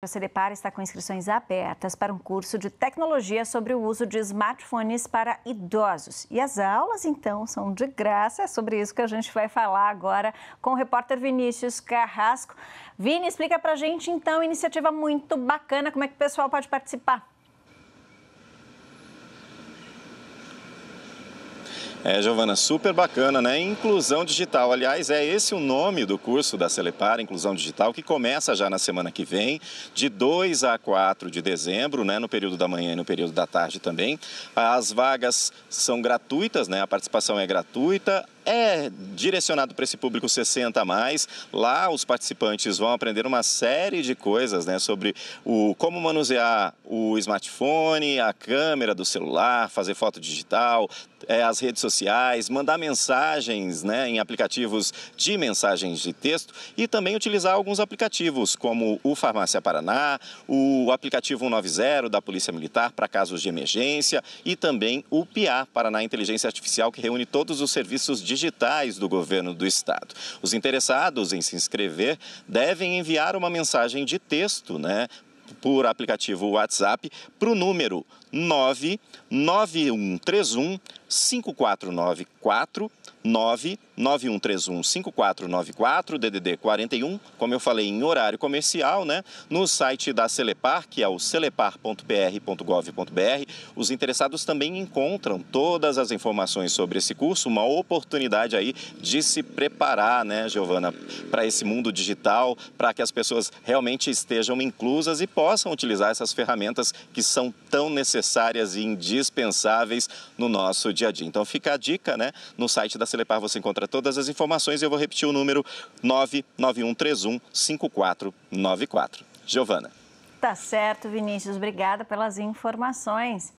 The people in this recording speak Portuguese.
A Serepar está com inscrições abertas para um curso de tecnologia sobre o uso de smartphones para idosos. E as aulas, então, são de graça. É sobre isso que a gente vai falar agora com o repórter Vinícius Carrasco. Vini, explica para a gente, então, iniciativa muito bacana. Como é que o pessoal pode participar? É, Giovana, super bacana, né? Inclusão digital. Aliás, é esse o nome do curso da Celepar, Inclusão Digital, que começa já na semana que vem, de 2 a 4 de dezembro, né? No período da manhã e no período da tarde também. As vagas são gratuitas, né? A participação é gratuita é direcionado para esse público 60 a mais. Lá os participantes vão aprender uma série de coisas, né, sobre o como manusear o smartphone, a câmera do celular, fazer foto digital, é, as redes sociais, mandar mensagens, né, em aplicativos de mensagens de texto e também utilizar alguns aplicativos como o Farmácia Paraná, o aplicativo 190 da Polícia Militar para casos de emergência e também o PIA, Paraná Inteligência Artificial, que reúne todos os serviços de digitais do governo do estado. Os interessados em se inscrever devem enviar uma mensagem de texto, né, por aplicativo WhatsApp para o número 99131 5494 99131 5494 DDD 41, como eu falei, em horário comercial, né? No site da Celepar, que é o celepar.pr.gov.br, os interessados também encontram todas as informações sobre esse curso, uma oportunidade aí de se preparar, né, Giovana, para esse mundo digital, para que as pessoas realmente estejam inclusas e possam utilizar essas ferramentas que são tão necessárias e indispensáveis no nosso dia a dia. Então fica a dica, né? No site da Celepar você encontra todas as informações e eu vou repetir o número 991315494. Giovana. Tá certo, Vinícius. Obrigada pelas informações.